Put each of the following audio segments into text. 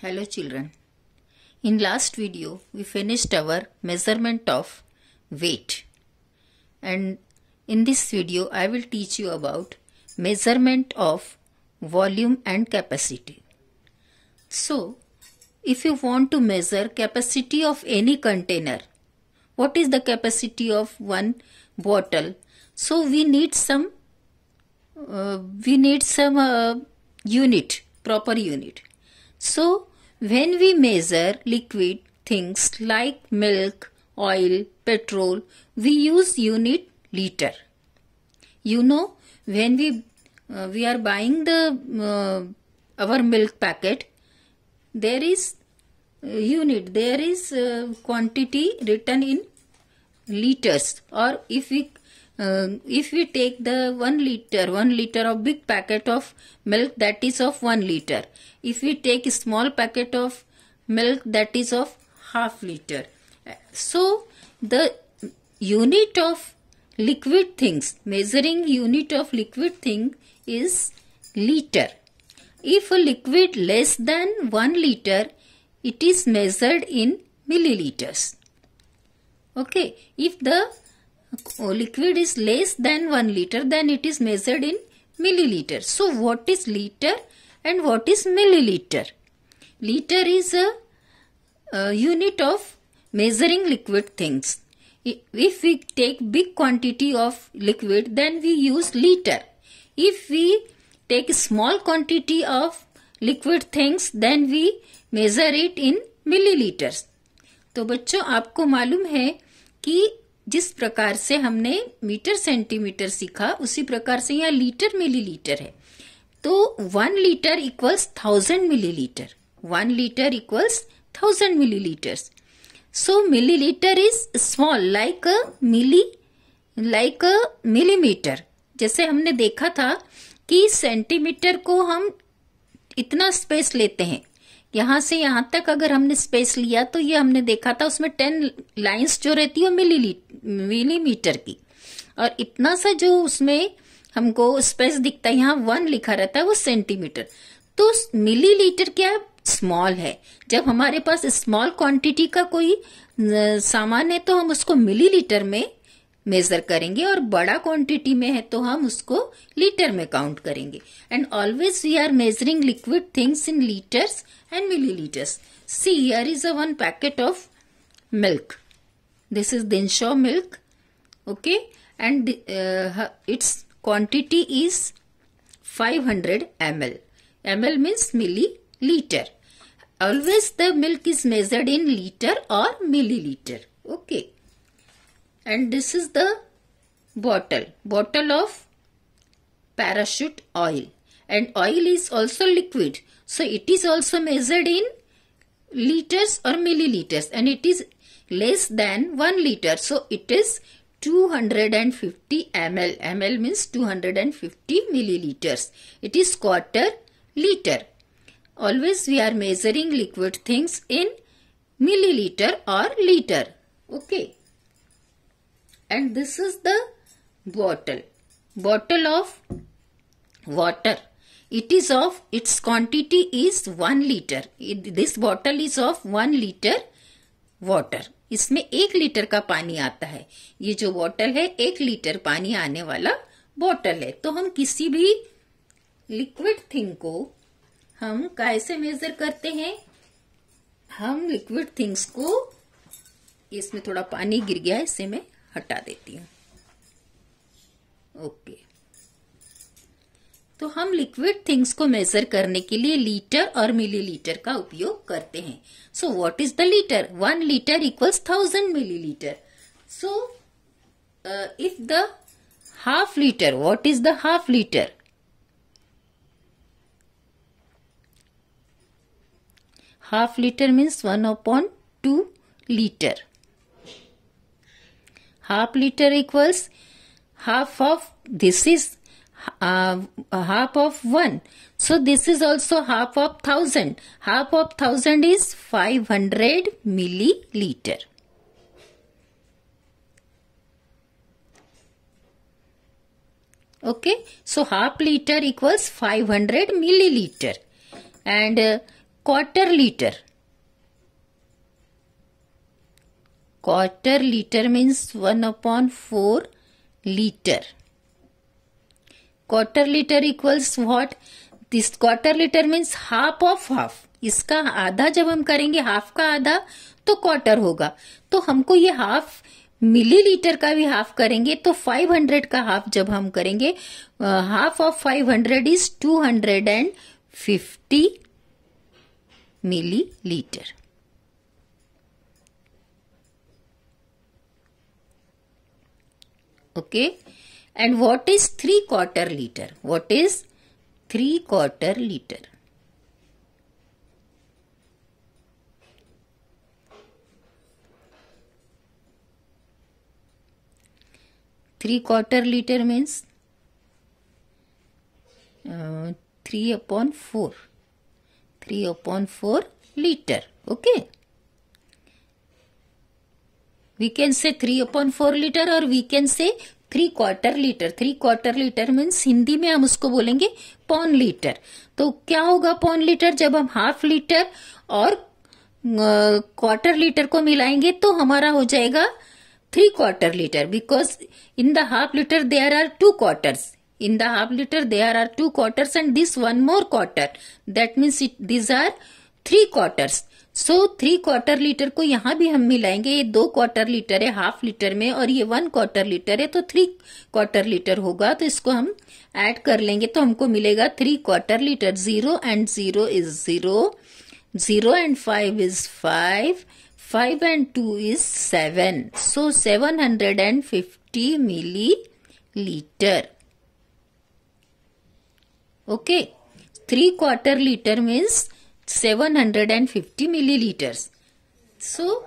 Hello children. In last video we finished our measurement of weight and in this video I will teach you about measurement of volume and capacity. So if you want to measure capacity of any container what is the capacity of one bottle so we need some uh, we need some uh, unit proper unit so when we measure liquid things like milk, oil, petrol, we use unit liter. You know, when we uh, we are buying the uh, our milk packet, there is uh, unit, there is uh, quantity written in liters, or if we uh, if we take the 1 liter 1 liter of big packet of milk that is of 1 liter if we take small packet of milk that is of half liter so the unit of liquid things measuring unit of liquid thing is liter if a liquid less than 1 liter it is measured in milliliters okay if the liquid is less than 1 liter then it is measured in milliliter. So what is liter and what is milliliter? Liter is a, a unit of measuring liquid things. If we take big quantity of liquid then we use liter. If we take small quantity of liquid things then we measure it in milliliters तो बच्चों आपको मालूम है कि जिस प्रकार से हमने मीटर सेंटीमीटर सीखा उसी प्रकार से यहाँ लीटर मिलीलीटर है तो one litre equals thousand millilitre one litre equals thousand millilitres so millilitre is small like a milli like a millimetre जैसे हमने देखा था कि सेंटीमीटर को हम इतना स्पेस लेते हैं यहां से यहां तक अगर हमने स्पेस लिया तो ये हमने देखा था उसमें टेन लाइंस जो रहती है मिली मिलीमीटर की और इतना सा जो उसमें हमको स्पेस दिखता है यहाँ वन लिखा रहता है वो सेंटीमीटर तो मिलीलीटर क्या स्मॉल है जब हमारे पास स्मॉल क्वांटिटी का कोई सामान है तो हम उसको मिलीलीटर में मेजर करेंगे और बड़ा क्वांटिटी में है तो हम उसको लीटर में काउंट करेंगे and always we are measuring liquid things in litres and milli millilitres see are is a one packet of milk this is Dinshaw milk okay and it's quantity is 500 hundred M L M L means milli litre always the milk is measured in litre और milli okay okay. Uh, and this is the bottle bottle of parachute oil and oil is also liquid so it is also measured in liters or milliliters and it is less than 1 liter so it is 250 ml ml means 250 milliliters it is quarter liter always we are measuring liquid things in milliliter or liter okay and this is the bottle bottle of water it is of its quantity is 1 liter it, this bottle is of 1 liter water इसमें एक litre का पानी आता है ये जो bottle है एक लीटर पानी आने वाला बॉटल है तो हम किसी भी लिक्विड थिंग को हम कैसे मेजर करते हैं हम लिक्विड थिंग्स को इसमें थोड़ा पानी गिर गया है इससे मैं हटा देती हूँ ओके तो हम लिक्विड थिंग्स को मेजर करने के लिए लीटर और मिलीलीटर का उपयोग करते हैं so what is the litre one litre equals thousand millilitre so if the half litre what is the half litre half litre means one upon two litre half liter equals half of this is uh, uh, half of 1. So this is also half of 1000. Half of 1000 is 500 milliliter. Okay, so half liter equals 500 milliliter and uh, quarter liter quarter litre means one upon four litre quarter litre equals what this quarter litre means half of half इसका आधा जब हम करेंगे half का आधा तो quarter होगा तो हमको ये हाफ मिलीलीटर का भी हाफ करेंगे तो 500 का हाफ जब हम करेंगे half of 500 hundred is two hundred and fifty milli litre Okay. And what is 3 quarter liter? What is 3 quarter liter? Three quarter liter means uh, 3 upon 4 3 upon 4 liter okay we can say three upon four litre और we can say three quarter litre three quarter litre means Hindi में हम उसको बोलेंगे पौन litre तो क्या होगा पौन लीटर जब हम हाफ लीटर और क्वार्टर लीटर को मिलाएंगे तो हमारा हो जाएगा three quarter litre because in the half litre there are two quarters the half litre they are are two quarter and this one more quarter that means it these are three quarter so three quarter litre को यहाँ भी हम मिलाएंगे ये दो quarter litre है half litre में और ये वन क्वार्टर लीटर है तो थ्री क्वार्टर लीटर होगा तो इसको हम ऐड कर लेंगे तो हमको मिलेगा three quarter litre zero and zero is zero zero and five is five five and two is seven so seven hundred and fifty milli millilitre okay three quarter litre means 750 milliliters. So,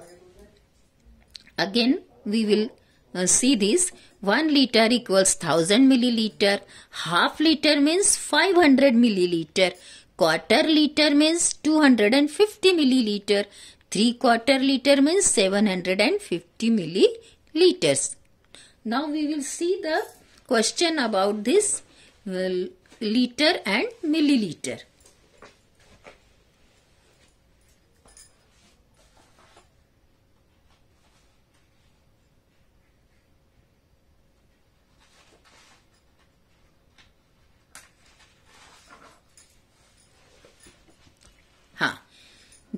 again we will uh, see this 1 liter equals 1000 milliliter, half liter means 500 milliliter, quarter liter means 250 milliliter, three quarter liter means 750 milliliters. Now we will see the question about this uh, liter and milliliter.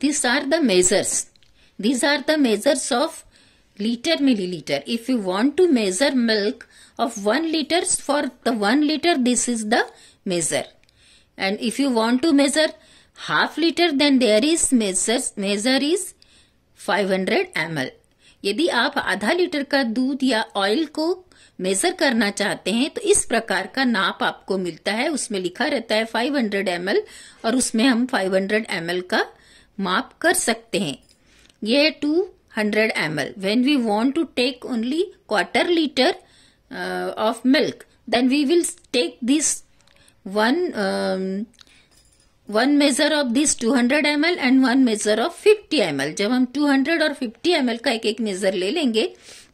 these are the measures these are the measures of liter milliliter if you want to measure milk of 1 liters for the 1 liter this is the measure and if you want to measure half liter then there is measures measure is 500 ml यदि आप आधा litre का दूध या oil को major करना चाहते हैं तो इस प्रकार का नाप आपको मिलता है उसमें लिखा रहता है 500 ml और उसमें हम 500 ml का माप कर सकते हैं ये two hundred M L when we want to take only quarter litre of milk then we will take this one one measure of this 200 M L and one measure of 50 M L जब हम 200 और 50 M L का एक एक major ले लेंगे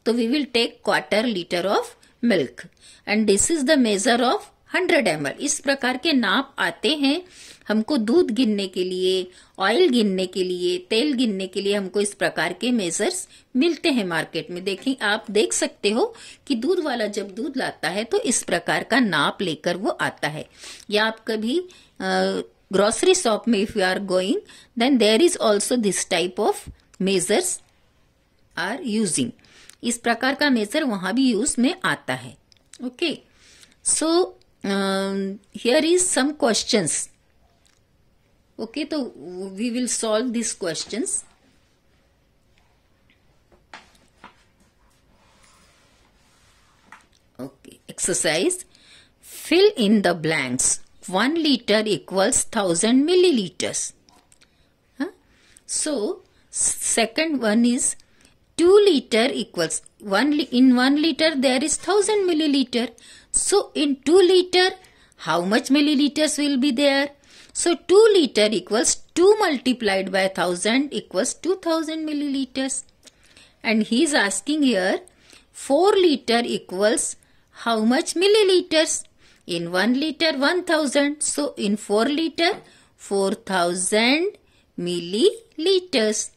तो we will take quarter litre of milk and this is the measure of 100 M L इस प्रकार के नाप आते हैं हमको दूध गिनने के लिए ऑयल गिनने के लिए तेल गिनने के लिए हमको इस प्रकार के मेजर्स मिलते हैं मार्केट में देखें आप देख सकते हो कि दूध वाला जब दूध लाता है तो इस प्रकार का नाप लेकर वो आता है या आप कभी ग्रोसरी शॉप में if you are going then there is also this type of measures are using इस प्रकार का मेजर वहां भी यूज में आता है okay so here is some questions Okay, so we will solve these questions. Okay, exercise. Fill in the blanks. 1 liter equals 1000 milliliters. So, second one is 2 liter equals 1 in 1 liter there is 1000 milliliter so in 2 liter how much milliliters will be there so 2 liter equals 2 multiplied by 1000 equals 2000 milliliters. And he is asking here 4 liter equals how much milliliters? In 1 liter 1000. So in 4 liter 4000 milliliters.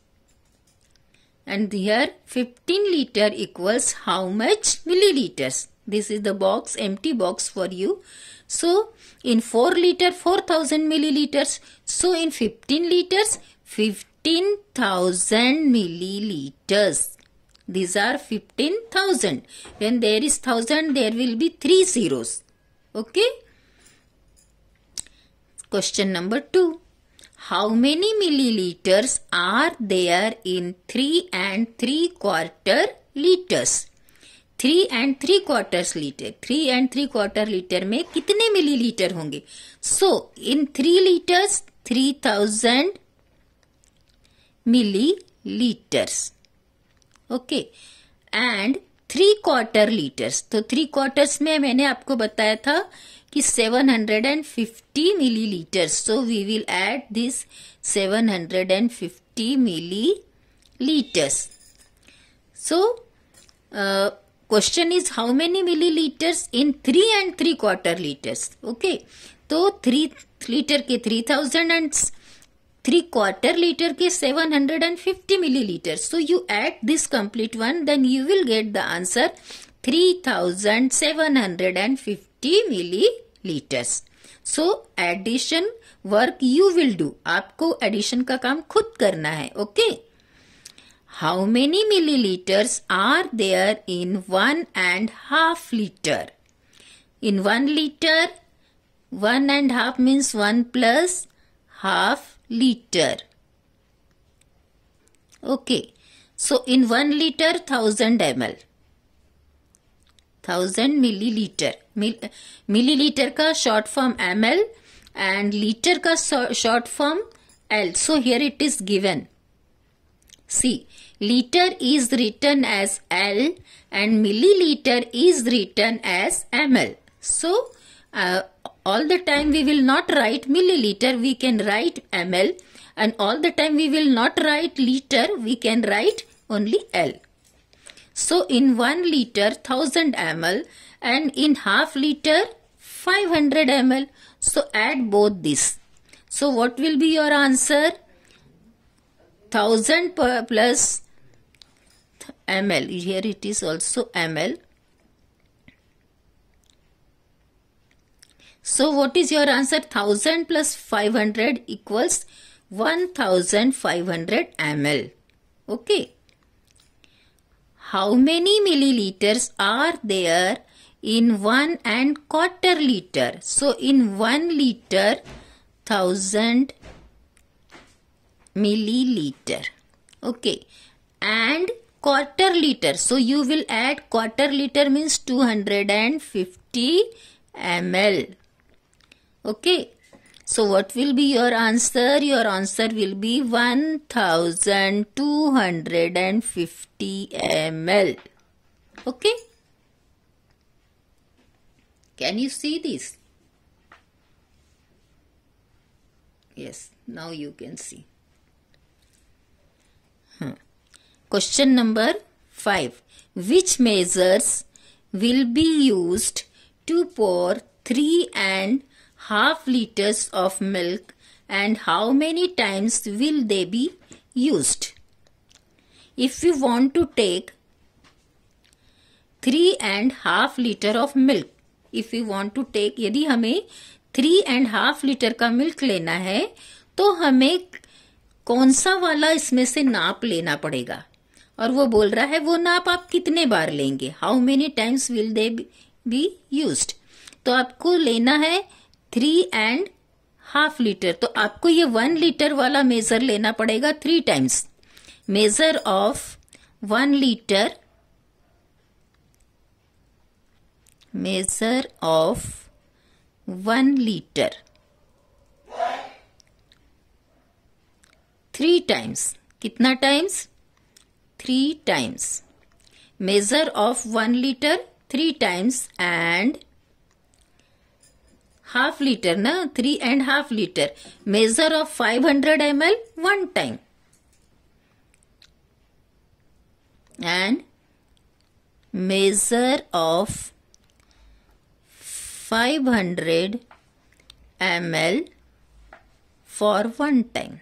And here 15 liter equals how much milliliters? This is the box, empty box for you. So in 4 liter 4000 milliliters so in 15 liters 15000 milliliters these are 15000 when there is 1000 there will be three zeros okay question number 2 how many milliliters are there in 3 and 3 quarter liters three and three quarter litre three and three quarter litre में कितने millilitre होंगे so in three litres three thousand millilitres okay and three quarter litres तो three quarters में मैंने आपको बताया था कि 750 millilitres so we will add this 750 millilitres so question is how many millilitres in three and three quarter litres okay तो three litre के three thousand and three quarter litre के seven hundred and fifty milli millilitre so you add this complete one then you will get the answer three thousand seven hundred and fifty millilitres so addition work you will do आपको addition का काम खुद करना है okay okay? How many milliliters are there in one and half liter? In one liter, one and half means one plus half liter. Okay, so in one liter, thousand ml. thousand milliliter. Mill milliliter ka short form ml and liter ka short form L so here it is See, liter is written as L and milliliter is written as ml. So, uh, all the time we will not write milliliter, we can write ml and all the time we will not write liter, we can write only L. So, in 1 liter 1000 ml and in half liter 500 ml. So, add both these. So, what will be your answer? 1000 plus ml here it is also ml so what is your answer 1000 plus 500 equals 1500 ml okay how many milliliters are there in 1 and quarter liter so in 1 liter 1000 milliliter okay and quarter liter so you will add quarter liter means 250 ml okay so what will be your answer your answer will be 1250 ml okay can you see this yes now you can see question number five which measures will be use to pour three and half litres of milk and how many times will they be use if you want to take three and half litre of milk if you want to take यदि हमें three and half litre का milk लेना है तो हमें कौन सा वाला इसमें से नाप लेना पड़ेगा और वो बोल रहा है वो नाप आप कितने बार लेंगे how many times will they be use तो आपको लेना है थ्री एंड हाफ लीटर तो आपको ये वन लीटर वाला मेजर लेना पड़ेगा three times measure of one litre measure of one litre three times कितना times 3 times. Measure of 1 liter 3 times and half liter na 3 and half liter. Measure of 500 ml 1 time. And measure of 500 ml for one time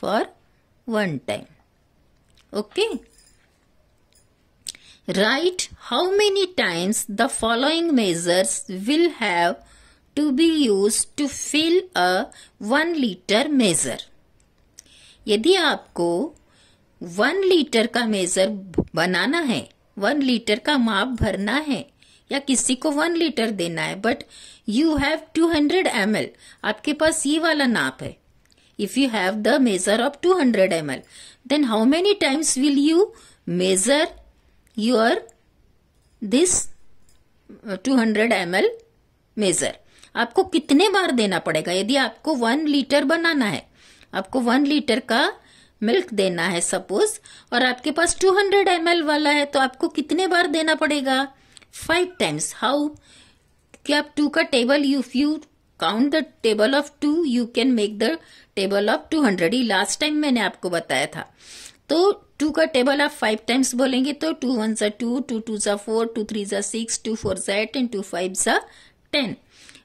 for one time okay right how many times the following measures will have to be use to fill a one litre measure यदि आपको one litre का measure बनाना है one litre का माप भरना है या किसी को वन लीटर देना है but you have two hundred M L आपके पास ये वाला नाप है if you have the measure of two hundred M L then how many times will you measure your this 200 uh, ml measure आपको कितने बार देना पड़ेगा यदि आपको वन लीटर बनाना है आपको वन लीटर का मिल्क देना है सपोज और आपके पास 200 एल वाला है तो आपको कितने बार देना पड़ेगा फाइव टाइम्स हाउ क्या आप टू का table you few count the table of two you can make the table of two hundred ही लास्ट टाइम मैंने आपको बताया था तो टू का टेबल आप फाइव टाइम्स बोलेंगे तो टू वन सा टू टू टू सा फोर टू थ्री सा सिक्स टू फोर सा एट एंड टू फाइव सा टेन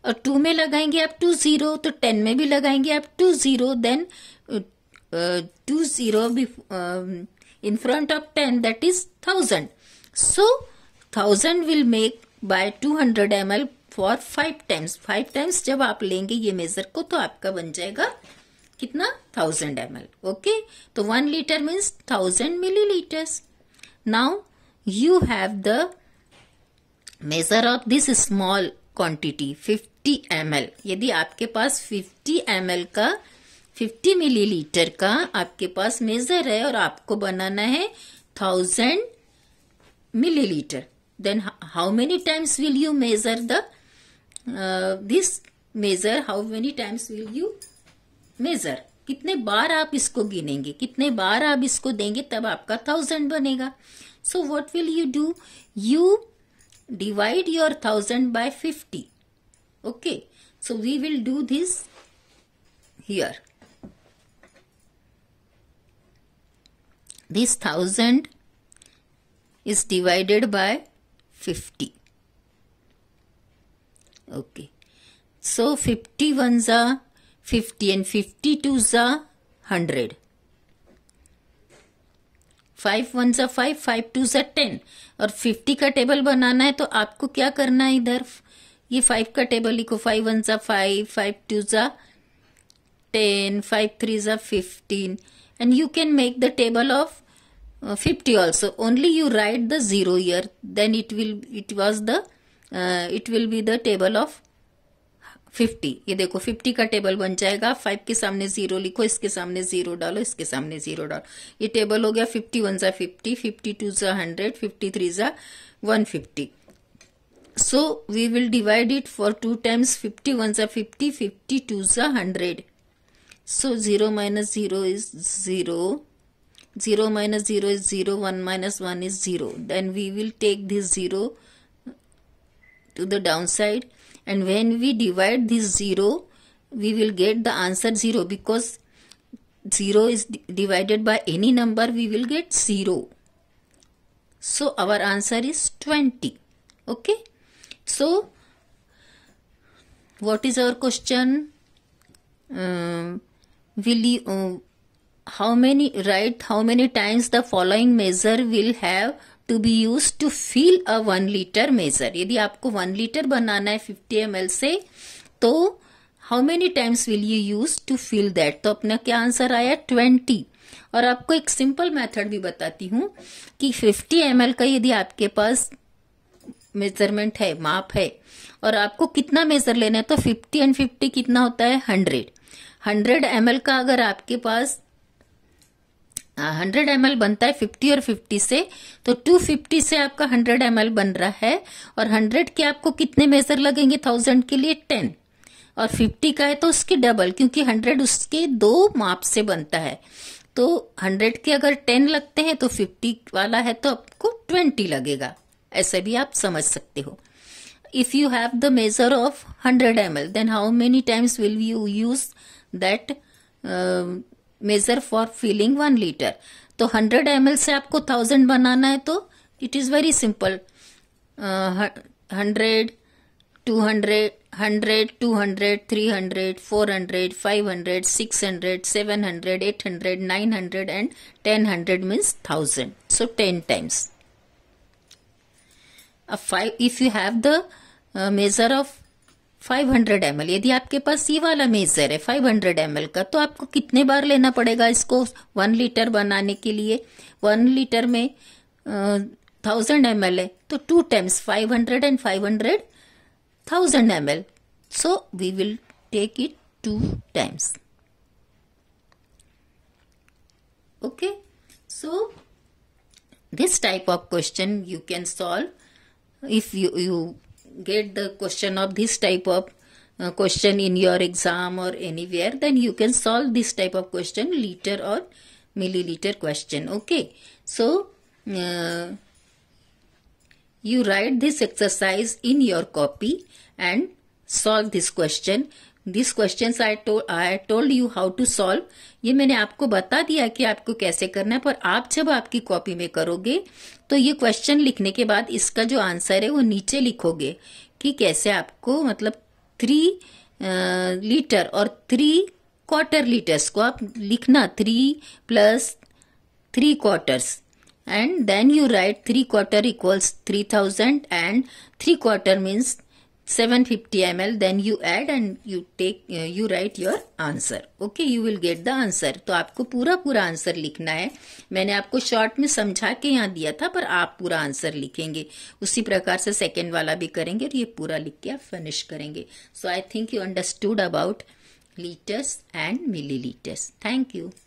और टू में लगाएंगे आप टू जीरो तो टेन में भी लगाएंगे आप two zero then two zero in front of ten that is thousand so thousand will make by two hundred M L for five times five times जब आप लेंगे ये मेजर को तो आपका बन जाएगा कितना थाउजेंड एम ओके तो one litre means thousand millilitre now you have the measure of this small quantity 50 M यदि आपके पास 50 एम का 50 मिलीलीटर का आपके पास मेजर है और आपको बनाना है thousand millilitre then how many times will you measure the this measure how many times will you measure कितने बार आप इसको गिनेंगे कितने बार आप इसको देंगे तब आपका थाउजेंड बनेगा so what will you do you divide your thousand by fifty okay so we will do this here this thousand is divided by fifty okay so fifty one जा फिफ्टी एंड फिफ्टी टू जा hundred five one जा five five two जा ten और fifty का table बनाना है तो आपको क्या करना है इधर ये फाइव का टेबल लिखो फाइव वन जा फाइव फाइव टू जा टेन फाइव थ्री जा fifteen and you can make the table of fifty also only you write the zero year then it will it was the it will be the table of fifty ये देखो fifty का table बन जाएगा five के सामने zero लिखो इसके सामने जीरो डालो इसके सामने जीरो डालो ये टेबल हो गया फिफ्टी वन ज़ा फिफ्टी फिफ्टी टू ज़ा हंड्रेड फिफ्टी थ्री ज़ा one fifty so we will divide it for two times fifty one ज़ा फिफ्टी फिफ्टी टू ज़ा hundred so zero minus zero is zero zero minus zero is zero one minus one is zero then we will take this zero to the downside and when we divide this 0 we will get the answer 0 because 0 is divided by any number we will get 0 so our answer is 20 okay so what is our question um, will you, uh, how many write how many times the following measure will have to be use to fill a one litre measure यदि आपको one litre बनाना है fifty M से तो how many times will you use to fill that तो अपना क्या answer आया twenty और आपको एक सिंपल मेथड भी बताती हूँ कि फिफ्टी एम का यदि आपके पास मेजरमेंट है माप है और आपको कितना मेजर लेना है तो फिफ्टी एंड फिफ्टी कितना होता है हंड्रेड हंड्रेड एम का अगर आपके पास हंड्रेड हाँ, एम बनता है फिफ्टी और फिफ्टी से तो टू फिफ्टी से आपका हंड्रेड एम बन रहा है और हंड्रेड के आपको कितने मेजर लगेंगे थाउजेंड के लिए टेन और फिफ्टी का है तो उसके डबल क्योंकि हंड्रेड उसके दो माप से बनता है तो हंड्रेड के अगर टेन लगते हैं तो फिफ्टी वाला है तो आपको ट्वेंटी लगेगा ऐसे भी आप समझ सकते हो if you have the measure of hundred M then how many times will you use that measure for filling one litre तो हंड्रेड एम से आपको थाउजेंड बनाना है तो it is very simple hundred two hundred hundred two hundred three hundred four hundred five hundred six hundred seven hundred eight hundred nine hundred and ten hundred means thousand so ten times A five, if you have the uh, 500 ml यदि आपके पास सी वाला major है 500 ml का तो आपको कितने बार लेना पड़ेगा इसको वन लीटर बनाने के लिए वन लीटर में थाउजेंड एम है तो two times five hundred and five hundred thousand M so we will take it two times okay so this type of question you can solve if you you get the question of this type of uh, question in your exam or anywhere then you can solve this type of question liter or milliliter question okay so uh, you write this exercise in your copy and solve this question this question I I told you how to solve ये मैंने आपको बता दिया कि आपको कैसे करना है पर आप जब आपकी कॉपी में करोगे तो ये क्वेश्चन लिखने के बाद इसका जो आंसर है वो नीचे लिखोगे कि कैसे आपको मतलब थ्री लीटर और थ्री क्वार्टर लीटर्स को आप लिखना three plus three quarters and then you write three quarter equals three thousand and three quarter means 750 ml then you add and you take uh, you write your answer okay you will get the answer तो आपको पूरा पूरा answer लिखना है मैंने आपको short में समझा के यहाँ दिया था पर आप पूरा आंसर लिखेंगे उसी प्रकार से सेकेंड वाला भी करेंगे और ये पूरा लिख के आप फिनिश करेंगे so I think you understood about litres and millilitres thank you